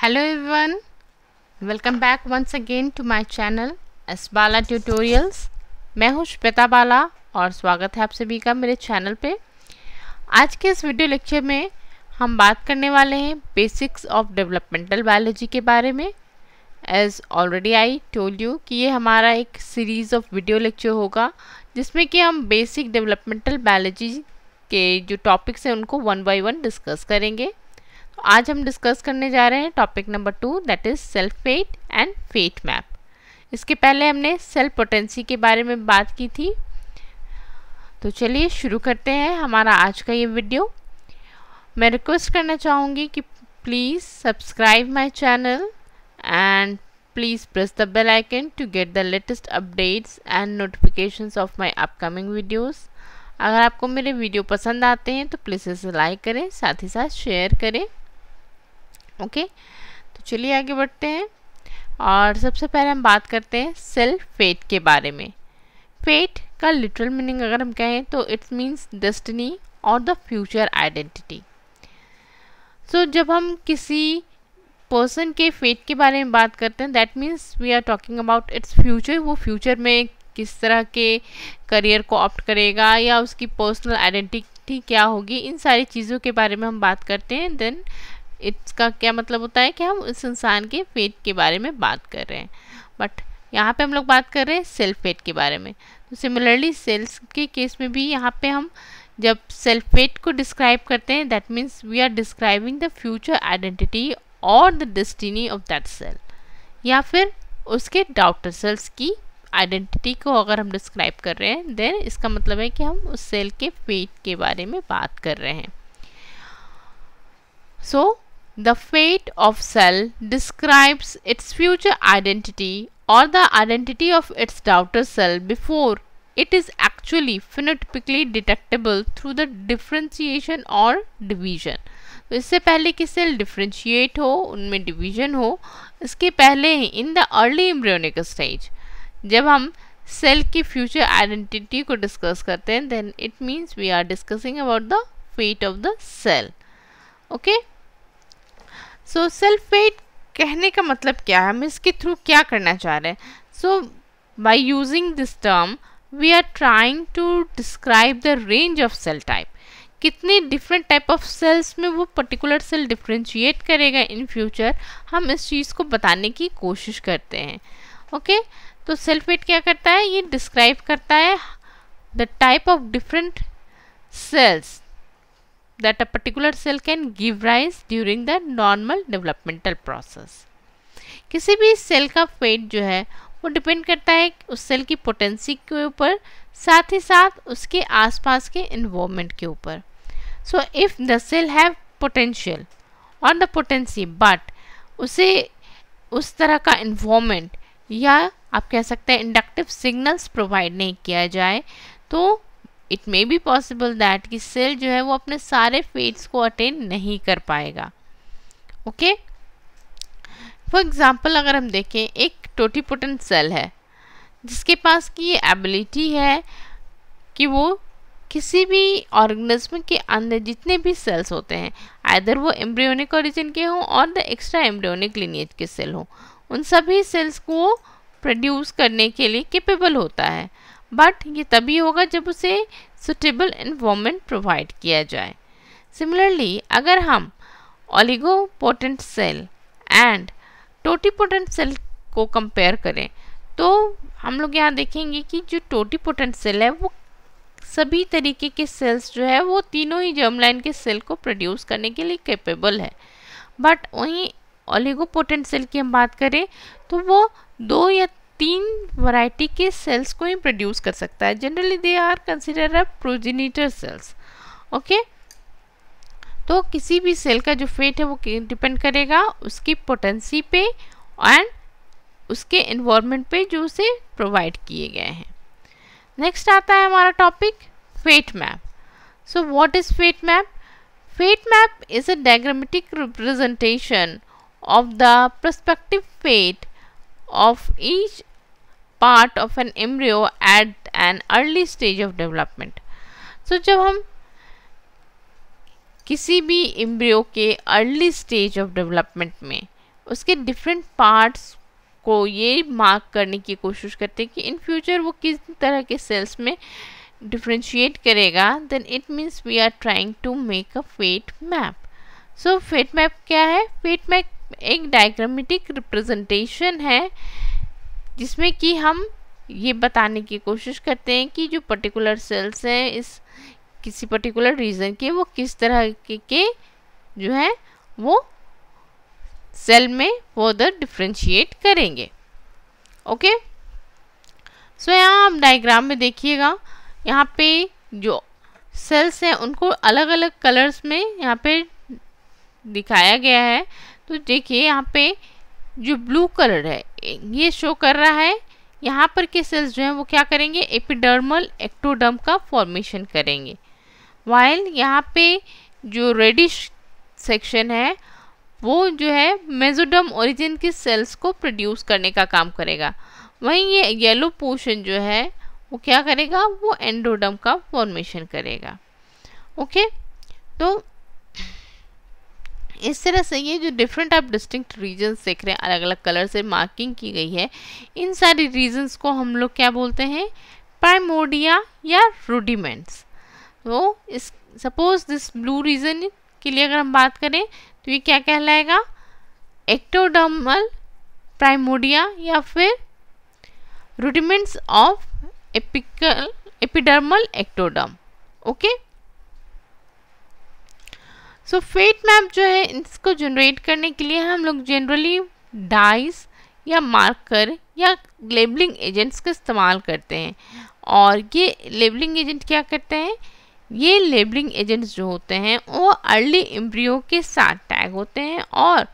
hello everyone welcome back once again to my channel Bala tutorials मैं हूँ श्वेता बाला और स्वागत है आप सभी का मेरे चैनल पे आज के इस वीडियो लेक्चर में हम बात करने वाले हैं बेसिक्स ऑफ डेवलपमेंटल बायोलॉजी के बारे में as already I told you कि ये हमारा एक सीरीज़ ऑफ वीडियो लेक्चर होगा जिसमें कि हम बेसिक डेवलपमेंटल बायोलॉजी के जो टॉपिक्स हैं उनको वन बाई वन डिस्कस करेंगे आज हम डिस्कस करने जा रहे हैं topic number two that is cell fate and fate map इसके पहले हमने सेल्फ पोटेंसी के बारे में बात की थी तो चलिए शुरू करते हैं हमारा आज का ये वीडियो मैं रिक्वेस्ट करना चाहूँगी कि please subscribe my channel and please press the bell icon to get the latest updates and notifications of my upcoming videos अगर आपको मेरे वीडियो पसंद आते हैं तो प्लीज़ इसे लाइक करें साथ ही साथ शेयर करें ओके तो चलिए आगे बढ़ते हैं और सबसे पहले हम बात करते हैं सेल फेट के बारे में फेट का लिटरल मीनिंग अगर हम कहें तो इट्स मीन्स डेस्टिनी और द फ्यूचर आइडेंटिटी सो जब हम किसी पर्सन के फेट के बारे में बात करते हैं that means we are talking about its future वो फ्यूचर में किस तरह के करियर को ऑप्ट करेगा या उसकी पर्सनल आइडेंटिटी क्या होगी इन सारी चीज़ों के बारे में हम बात करते हैं देन इसका क्या मतलब होता है कि हम उस इंसान के फेट के बारे में बात कर रहे हैं बट यहाँ पे हम लोग बात कर रहे हैं सेल्फ फेट के बारे में तो सिमिलरली सेल्स के केस में भी यहाँ पे हम जब सेल्फ फेट को डिस्क्राइब करते हैं that means we are describing the future identity और the destiny of that cell या फिर उसके डाउटर सेल्स की आइडेंटिटी को अगर हम डिस्क्राइब कर रहे हैं देन इसका मतलब है कि हम उस सेल के फेट के बारे में बात कर रहे हैं सो so, The fate of Cell describes its future identity or the identity of its daughter cell before it is actually phenotypically detectable through the differentiation or division. तो इससे पहले कि सेल डिफ्रेंशिएट हो उनमें डिवीजन हो इसके पहले ही in the early embryonic stage जब हम सेल की फ्यूचर आइडेंटिटी को डिस्कस करते हैं then it means we are discussing about the fate of the cell okay so cell fate कहने का मतलब क्या है हम इसके थ्रू क्या करना चाह रहे हैं so by using this term we are trying to describe the range of cell type कितने डिफरेंट टाइप ऑफ सेल्स में वो पर्टिकुलर सेल डिफ्रेंशिएट करेगा इन फ्यूचर हम इस चीज़ को बताने की कोशिश करते हैं ओके okay? तो सेल्फ वेट क्या करता है ये डिस्क्राइब करता है the type of different cells that a particular cell can give rise during the normal developmental process किसी भी सेल का फेट जो है वो डिपेंड करता है उस सेल की पोटेंसी के ऊपर साथ ही साथ उसके आसपास के इन्वॉलमेंट के ऊपर so if the cell have potential और द पोटेंसी बट उसे उस तरह का इन्वॉलमेंट या आप कह सकते हैं इंडक्टिव सिग्नल्स प्रोवाइड नहीं किया जाए तो it may be possible that कि सेल जो है वो अपने सारे फेट्स को अटेन नहीं कर पाएगा ओके फॉर एग्ज़ाम्पल अगर हम देखें एक टोटीपोटेंट सेल है जिसके पास की ये एबिलिटी है कि वो किसी भी ऑर्गेनिज्म के अंदर जितने भी सेल्स होते हैं आइधर वो एम्ब्रियोनिक ओरिजिन के हों और द एक्स्ट्रा एम्ब्रियोनिक लिनियज के सेल हों उन सभी सेल्स को प्रोड्यूस करने के लिए केपेबल होता है बट ये तभी होगा जब उसे सुटेबल इन्वॉर्मेंट प्रोवाइड किया जाए सिमिलरली अगर हम potent cell and totipotent cell को कंपेयर करें तो हम लोग यहाँ देखेंगे कि जो टोटीपोटेंट सेल है वो सभी तरीके के सेल्स जो है वो तीनों ही जर्मलाइन के सेल को प्रोड्यूस करने के लिए कैपेबल है बट वहीं पोटेंट सेल की हम बात करें तो वो दो या तीन वैरायटी के सेल्स को ही प्रोड्यूस कर सकता है generally they are consider a progenitor cells okay तो किसी भी सेल का जो फेट है वो डिपेंड करेगा उसकी पोटेंसी पे एंड उसके इन्वामेंट पे जो उसे प्रोवाइड किए गए हैं नेक्स्ट आता है हमारा topic fate map so what is fate map fate map is a diagrammatic representation of the prospective fate of each part of an embryo at an early stage of development so जब हम किसी भी embryo के early stage of development में उसके different parts को ये mark करने की कोशिश करते हैं कि इन फ्यूचर वो किस तरह के सेल्स में डिफ्रेंशिएट करेगा then it means we are trying to make a fate map so fate map क्या है फेट मैप एक डायग्रामेटिक रिप्रेजेंटेशन है जिसमें कि हम ये बताने की कोशिश करते हैं कि जो पर्टिकुलर सेल्स हैं इस किसी पर्टिकुलर रीजन के वो किस तरह के, के जो है वो सेल में फर्दर डिफ्रेंशिएट करेंगे ओके सो यहाँ आप डायग्राम में देखिएगा यहाँ पे जो सेल्स हैं उनको अलग अलग कलर्स में यहाँ पे दिखाया गया है तो देखिए यहाँ पे जो ब्लू कलर है ये शो कर रहा है यहाँ पर के सेल्स जो हैं वो क्या करेंगे एपिडर्मल एक्टोडर्म का फॉर्मेशन करेंगे वाइल यहाँ पे जो रेडिश सेक्शन है वो जो है मेजोडर्म ओरिजिन की सेल्स को प्रोड्यूस करने का काम करेगा वहीं ये येलो पोर्शन जो है वो क्या करेगा वो एंडोडम का फॉर्मेशन करेगा ओके तो इस तरह से ये जो डिफरेंट आप डिस्टिंक्ट रीजन्स देख रहे हैं अलग अलग कलर से मार्किंग की गई है इन सारी रीजन्स को हम लोग क्या बोलते हैं प्राइमोडिया या रूडिमेंट्स तो इस सपोज दिस ब्लू रीजन के लिए अगर हम बात करें तो ये क्या कहलाएगा एक्टोडर्मल प्राइमोडिया या फिर rudiments of apical epidermal ectoderm okay so fate map जो है इसको जनरेट करने के लिए हम लोग जनरली डाइस या मार्कर या लेबलिंग एजेंट्स का इस्तेमाल करते हैं और ये लेबलिंग एजेंट क्या करते हैं ये लेबलिंग एजेंट्स जो होते हैं वो अर्ली एम्ब्रियो के साथ टैग होते हैं और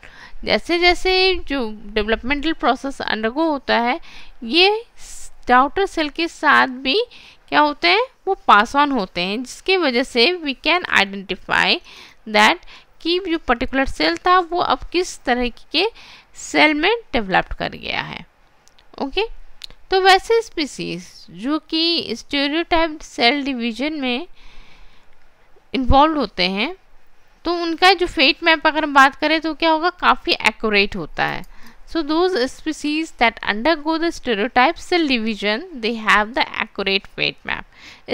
जैसे जैसे जो डेवलपमेंटल प्रोसेस अंडरगो होता है ये डाउटर सेल के साथ भी क्या होते हैं वो पास ऑन होते हैं जिसकी वजह से वी कैन आइडेंटिफाई दैट कि जो पर्टिकुलर सेल था वो अब किस तरह के सेल में डेवलप्ड कर गया है ओके okay? तो वैसे स्पीसीज जो कि स्टेरियोटाइप सेल डिवीजन में इन्वॉल्व होते हैं तो उनका जो फेट मैप अगर हम बात करें तो क्या होगा काफ़ी एक्यूरेट होता है So those species that undergo the stereotype cell division, they have the accurate weight map.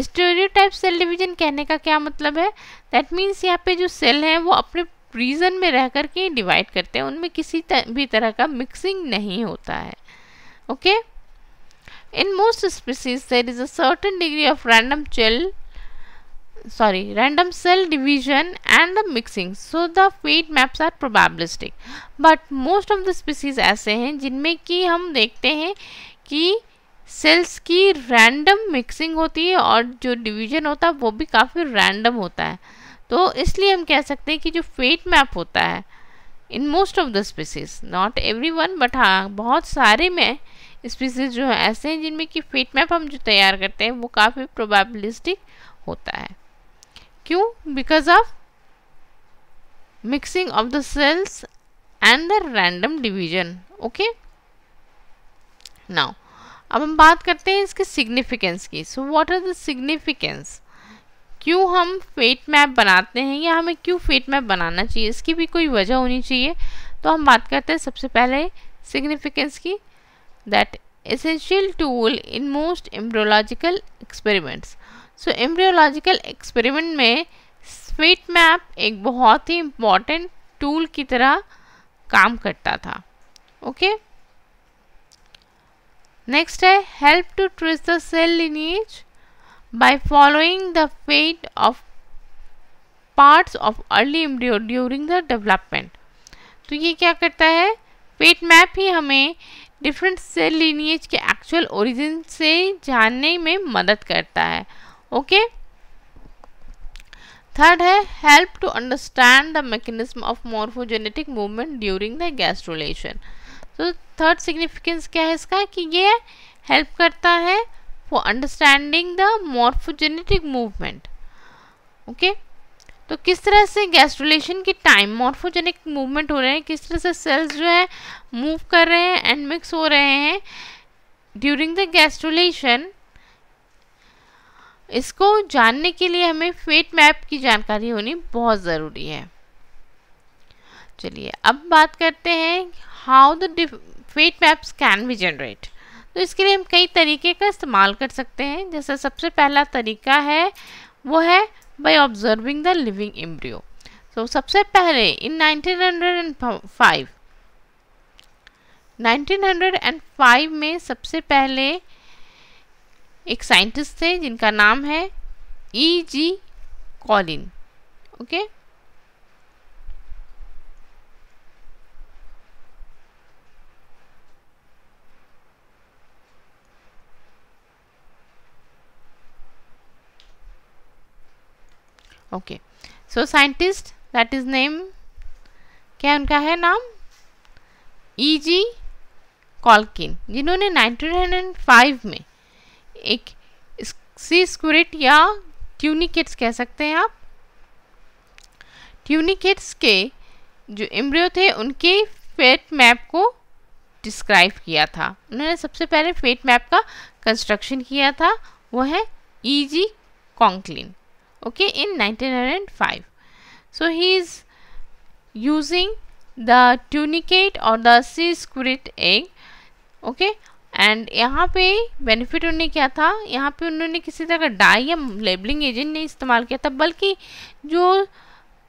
Stereotype cell division kehne ka kya matlab hai That means यहाँ pe jo cell hai wo apne region mein reh kar ke divide karte hain unme kisi bhi tarah ka mixing nahi hota hai okay in most species there is a certain degree of random cell sorry random cell division and the mixing so the fate maps are probabilistic but most of the species ऐसे हैं जिनमें कि हम देखते हैं कि sales की random mixing होती है और जो डिवीजन होता है वो भी काफ़ी रैंडम होता है तो इसलिए हम कह सकते हैं कि जो फेट मैप होता है in most of the species not every one but हाँ बहुत सारे में स्पीसीज जो है ऐसे हैं जिनमें कि फेट मैप हम जो तैयार करते हैं वो काफ़ी प्रोबेबलिस्टिक होता है क्यों because of mixing of the cells and the random division okay now अब हम बात करते हैं इसके सिग्निफिकेंस की so what are the significance क्यों हम फेट मैप बनाते हैं या हमें क्यों फेट मैप बनाना चाहिए इसकी भी कोई वजह होनी चाहिए तो हम बात करते हैं सबसे पहले सिग्निफिकेंस की that essential tool in most embryological experiments so embryological experiment में स्वीट मैप एक बहुत ही इम्पॉर्टेंट टूल की तरह काम करता था ओके नेक्स्ट है help to trace the cell lineage by following the fate of parts of early embryo during the development तो ये क्या करता है फेट मैप ही हमें डिफरेंट सेल लिनिएज के एक्चुअल ओरिजिन से जानने में मदद करता है ओके थर्ड है help to understand the mechanism of morphogenetic movement during the gastrulation तो थर्ड सिग्निफिकेंस क्या है इसका कि ये हेल्प करता है for understanding the morphogenetic movement okay तो किस तरह से गैस्ट्रोलेशन के टाइम मॉर्फोजेनिक मूवमेंट हो रहे हैं किस तरह से सेल्स जो है मूव कर रहे हैं एंड मिक्स हो रहे हैं ड्यूरिंग द गैस्ट्रोलेशन इसको जानने के लिए हमें फेट मैप की जानकारी होनी बहुत ज़रूरी है चलिए अब बात करते हैं how the fate maps can be generate तो इसके लिए हम कई तरीके का इस्तेमाल कर सकते हैं जैसे सबसे पहला तरीका है वो है by observing the living embryo तो सबसे पहले इन 1905 1905 में सबसे पहले एक साइंटिस्ट थे जिनका नाम है E G Conklin okay okay so scientist that is name क्या उनका है नाम ई जी कॉलकिन जिन्होंने 1905 में एक सी स्क्रिट या ट्यूनिकेट्स कह सकते हैं आप ट्यूनिकेट्स के जो एम्ब्रियो थे उनके फेट मैप को डिस्क्राइब किया था उन्होंने सबसे पहले फेट मैप का कंस्ट्रक्शन किया था वो है E G Conklin okay in 1905 so he is using the tunicate the the sea squid egg okay and यहाँ पे बेनिफिट उन्होंने क्या था यहाँ पे उन्होंने किसी तरह का डाई या लेबलिंग एजेंट नहीं इस्तेमाल किया था बल्कि जो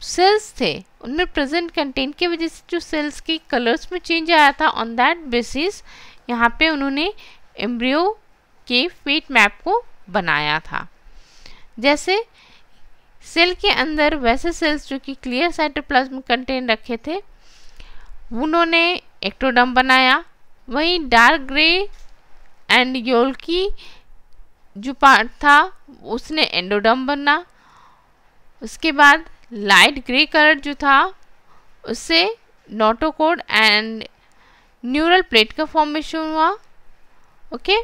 सेल्स थे उनमें प्रेजेंट कंटेंट की वजह से जो सेल्स के कलर्स में चेंज आया था ऑन दैट बेसिस यहाँ पे उन्होंने एम्ब्रियो के फेट मैप को बनाया था जैसे सेल के अंदर वैसे सेल्स जो कि क्लियर साइटोप्लाज्म कंटेंट रखे थे उन्होंने एक्टोडम बनाया वहीं डार्क ग्रे एंड योल्की जो पार्ट था उसने एंडोडम बना उसके बाद लाइट ग्रे कलर जो था उससे नोटोकोड एंड न्यूरल प्लेट का फॉर्मेशन हुआ ओके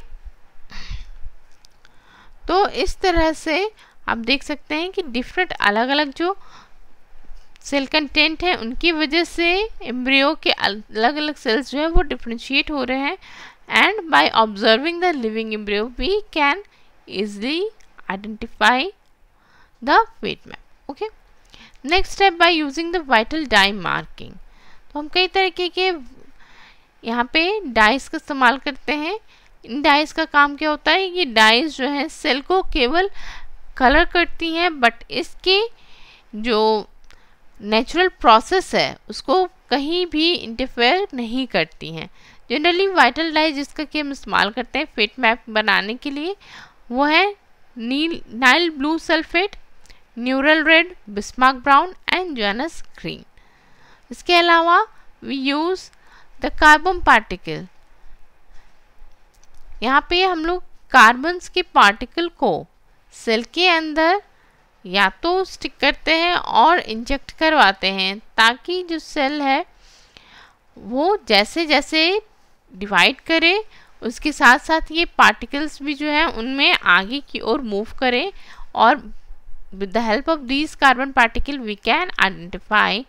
तो इस तरह से आप देख सकते हैं कि डिफरेंट अलग अलग जो सेल कंटेंट है उनकी वजह से एम्ब्रियो के अलग अलग सेल्स जो है वो डिफ्रेंशिएट हो रहे हैं and by observing the living embryo we can easily identify the weight map okay next step by using the vital dye marking तो हम कई तरीके के यहाँ पे डाइस का इस्तेमाल करते हैं इन डाइस का काम क्या होता है ये डाइस जो है सेल को केवल कलर करती हैं बट इसके जो नेचुरल प्रोसेस है उसको कहीं भी इंटरफेयर नहीं करती हैं जनरली वाइटल डाई जिसका कि हम इस्तेमाल करते हैं फिट मैप बनाने के लिए वो है Nile Nile blue sulphate neural red Bismarck brown and Janus green इसके अलावा we use the carbon particle यहाँ पे हम लोग कार्बन्स के पार्टिकल को सेल के अंदर या तो स्टिक करते हैं और इंजेक्ट करवाते हैं ताकि जो सेल है वो जैसे जैसे डिवाइड करें उसके साथ साथ ये पार्टिकल्स भी जो है उनमें आगे की ओर मूव करें और with the help of these carbon particle we can identify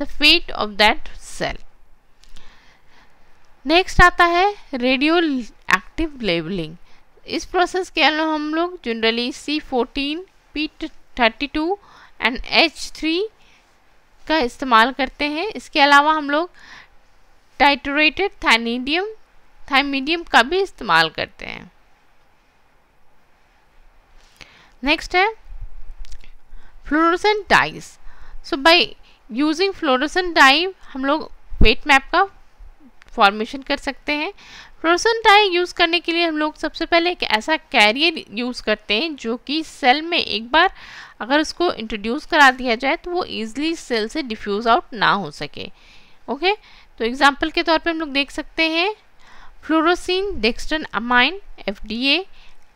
the fate of that cell next आता है रेडियो एक्टिव लेबलिंग इस प्रोसेस के अलावा हम लोग generally C fourteen P thirty two and H three का इस्तेमाल करते हैं इसके अलावा हम लोग टाइटोरेटेड थाइमीडियम थाइमीडियम का भी इस्तेमाल करते हैं नेक्स्ट है fluorescent dyes so by using fluorescent dye हम लोग वेट मैप का फॉर्मेशन कर सकते हैं फ्लोरोसेंट डाई यूज़ करने के लिए हम लोग सबसे पहले एक ऐसा कैरियर यूज़ करते हैं जो कि सेल में एक बार अगर उसको इंट्रोड्यूस करा दिया जाए तो वो ईजिली सेल से डिफ्यूज़ आउट ना हो सके ओके okay? तो एग्जाम्पल के तौर पर हम लोग देख सकते हैं fluorescein dextran amine F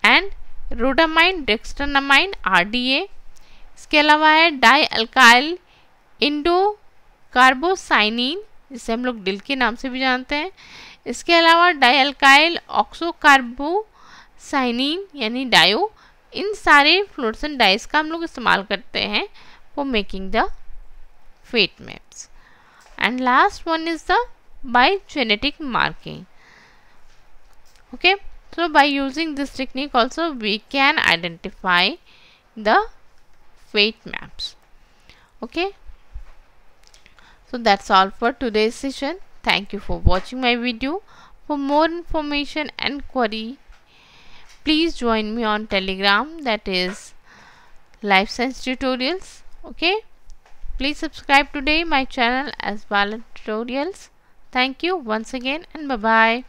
and rhodamine dextran amine R इसके अलावा है डाई अल्काइल इंडो कार्बोसाइनिन जिसे हम लोग डिल के नाम से भी जानते हैं इसके अलावा डाई अल्काइल ऑक्सोकार्बोसाइनिन यानी डायो इन सारे फ्लोरसन डाइस का हम लोग इस्तेमाल करते हैं for making the fate maps and last one is the by genetic marking okay so by using this technique also we can identify the fate maps okay so that's all for today's session thank you for watching my video for more information and query please join me on telegram that is life science tutorials okay Please subscribe today my channel as well as tutorials. Thank you once again and bye bye.